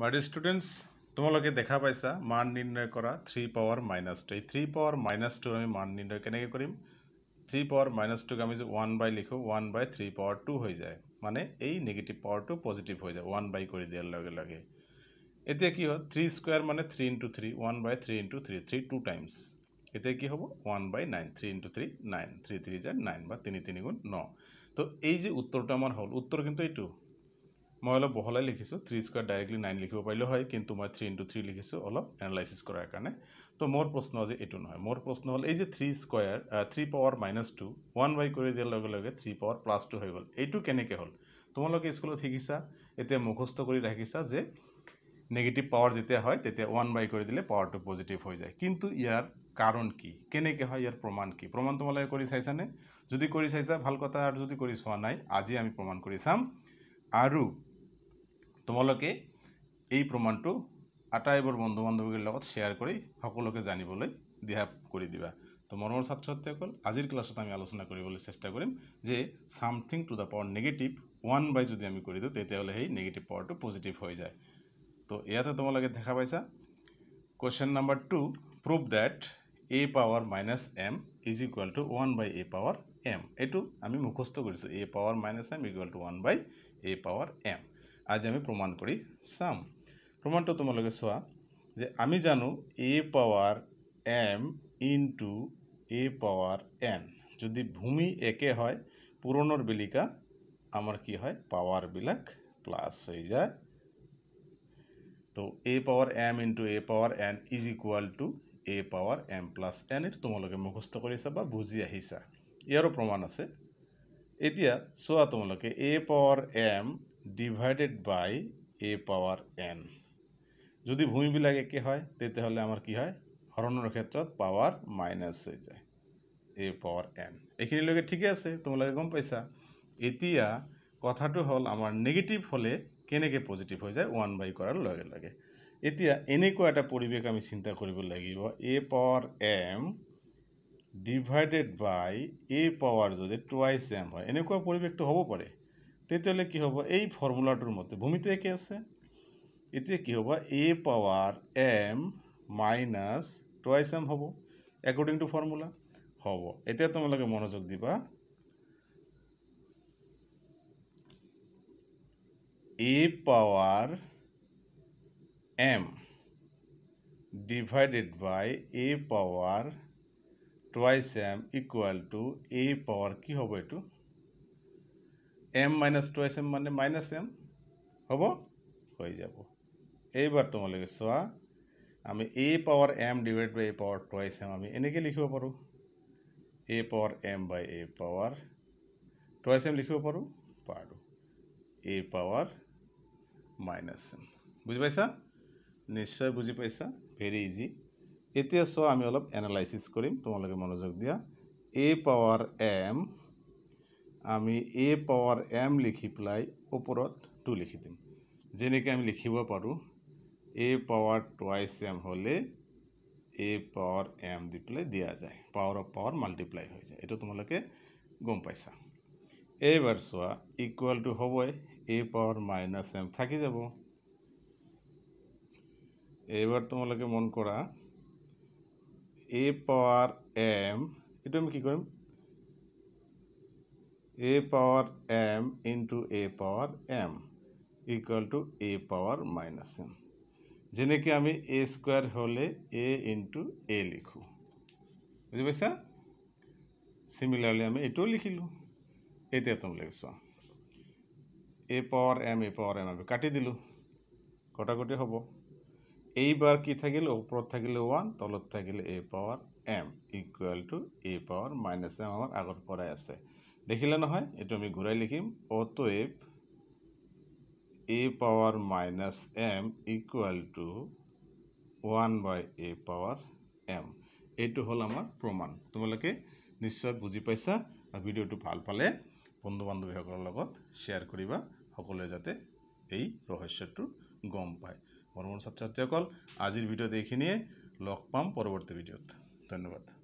মাই students তোমালোকে দেখা পাইছা মান নির্ণয় করা থ্রি পাওয়ার মাইনাস টু এই থ্রি পাওয়ার মাইনাস টু আমি মান নির্ণয় কেন করিম থ্রি পাওয়ার মাইনাস টুক আমি যে ওয়ান বাই লিখো one by three power two হয়ে যায় মানে এই নেগেটিভ পাওয়ারটু পজিটিভ হয়ে যায় ওয়ান বাই করে দেওয়ার এতিয়া কি হব থ্রি স্কোয়ার মানে three into three one by three into three three two times এতে কি হব one by nine three into three nine three three যায় নাইন বা তিন তিন গুণ ন তো এই যে উত্তরটা আমার হল উত্তর কিন্তু এই টু মই অলপ বহলাই লিখিছোঁ থ্ৰী স্কোৱাৰ ডাইৰেক্টলি নাইন লিখিব পাৰিলেও হয় কিন্তু মই থ্ৰী ইণ্টু থ্ৰী লিখিছোঁ অলপ এনালাইচিছ কৰাৰ কাৰণে তো মোৰ প্ৰশ্ন আজি এইটো নহয় মোৰ প্ৰশ্ন হ'ল এই যে three square three power minus two one by কৰি দিয়াৰ লগে লগে থ্ৰী পাৱাৰ প্লাছ টু হৈ গ'ল এইটো কেনেকৈ হ'ল তোমালোকে স্কুলত শিকিছা এতিয়া মুখস্থ কৰি ৰাখিছা যে নেগেটিভ পাৱাৰ যেতিয়া হয় তেতিয়া ওৱান বাই কৰি দিলে পাৱাৰটো পজিটিভ হৈ যায় কিন্তু ইয়াৰ কাৰণ কি কেনেকৈ হয় ইয়াৰ প্ৰমাণ কি প্ৰমাণ তোমালোকে কৰি চাইছানে যদি কৰি চাইছা ভাল কথা আৰু যদি কৰি চোৱা নাই আজি আমি প্ৰমাণ কৰি চাম আৰু তোমালোকে এই প্ৰমাণটো আটাইবোৰ বন্ধু বান্ধৱীৰ লগত শ্বেয়াৰ কৰি সকলোকে জানিবলৈ দিহা কৰি দিবা তো মৰমৰ ছাত্ৰ ছাত্ৰীসকল আজিৰ ক্লাছত আমি আলোচনা কৰিবলৈ চেষ্টা কৰিম যে something to the power negative one by যদি আমি কৰি দিওঁ তেতিয়াহ'লে সেই নিগেটিভ পাৱাৰটো পজিটিভ হৈ যায় তো ইয়াতে তোমালোকে দেখা পাইছা question number two prove that A power minus M is equal to one by A power M এইটো আমি মুখস্থ কৰিছোঁ A power minus M equal to one by A power M আজি আমি প্ৰমাণ কৰি চাম প্ৰমাণটো তোমালোকে চোৱা যে আমি জানো A power M into A power N যদি ভূমি একে হয় পূৰণৰ বেলিকা আমাৰ কি হয় পাৱাৰবিলাক প্লাছ হৈ যায় তো A power M into A power N is equal to A power M plus N এইটো তোমালোকে মুখস্থ কৰিছা বা বুজি আহিছা ইয়াৰো প্ৰমাণ আছে এতিয়া চোৱা তোমালোকে A power M divided by A power N যদি ভূমিবিলাক একে হয় তেতিয়াহ'লে আমাৰ কি হয় হৰণৰ ক্ষেত্ৰত পাৱাৰ মাইনাছ হৈ যায় এ পাৱাৰ এন এইখিনিলৈকে ঠিকে আছে তোমালোকে গম পাইছা এতিয়া কথাটো হ'ল আমাৰ নিগেটিভ হ'লে কেনেকৈ পজিটিভ হৈ যায় ওৱান বাই কৰাৰ লগে লগে এতিয়া এনেকুৱা এটা পৰিৱেশ আমি চিন্তা কৰিব লাগিব A power M divided by A power যদি টুৱাইছ এম হয় এনেকুৱা পৰিৱেশটো হ'ব পাৰে তেতিয়াহ'লে কি হ'ব এই ফৰ্মুলাটোৰ মতে ভূমিটো একে আছে এতিয়া কি হ'ব A power M minus twice M হ'ব একৰ্ডিং টু ফৰ্মুলা হ'ব এতিয়া তোমালোকে মনোযোগ দিবা A power M divided by A power twice M equal to A power কি হ'ব এইটো এম মাইনাস টুয়েস এম মানে মাইনাস এম হব হয়ে যাব এইবার তোমালে চা আমি A power M divide by A power twice M আমি এনেকে লিখব পারো A power M by A power twice M লিখব পারো পারো এ পাওয়ার মাইনাস এম বুঝি পাইছা নিশ্চয় বুঝি পাইছা ভেরি ইজি এতিয়া চ আমি অলপ এনালাইসিস করিম তোমালে মনোযোগ দিয়া এ পাওয়ার এম আমি এ পাৱাৰ এম লিখি পেলাই ওপৰত টু লিখি দিম যেনেকৈ আমি লিখিব পাৰোঁ এ পাৱাৰ টুৱাইচ এম হ'লে এ পাৱাৰ এম দি পেলাই দিয়া যায় পাৱাৰ অফ পাৱাৰ মাল্টিপ্লাই হৈ যায় এইটো তোমালোকে গম পাইছা এইবাৰ চোৱা ইকুৱেল টু হ'বই এ পাৱাৰ মাইনাছ এম থাকি যাব এইবাৰ তোমালোকে মন কৰা এ পাৱাৰ এম এইটো আমি কি কৰিম a power m into a power m equal to a power minus m. जेने के आमी a square होले a into a लिखू. जो बैसा? Similarly आमी a2 लिखिलू. a त्यातम लेगसवा. a power m, a power m आमी काटी दिलू. कटा कोटे होबो. a bar key थागेल, उप्रत थागेल 1, Talat थागेल a power m equal to a power minus m आमार आगर पराया से. দেখিলে নহয় এইটো আমি ঘূৰাই লিখিম অটোৱেব A power minus M equal to one by A power M এইটো হ'ল আমাৰ প্ৰমাণ তোমালোকে নিশ্চয় বুজি পাইছা আৰু ভিডিঅ'টো ভাল পালে বন্ধু বান্ধৱীসকলৰ লগত শ্বেয়াৰ কৰিবা সকলোৱে যাতে এই ৰহস্যটো গম পায় মোৰ ছাত্ৰ ছাত্ৰীসকল আজিৰ ভিডিঅ'ত এইখিনিয়ে লগ পাম পৰৱৰ্তী ভিডিঅ'ত ধন্যবাদ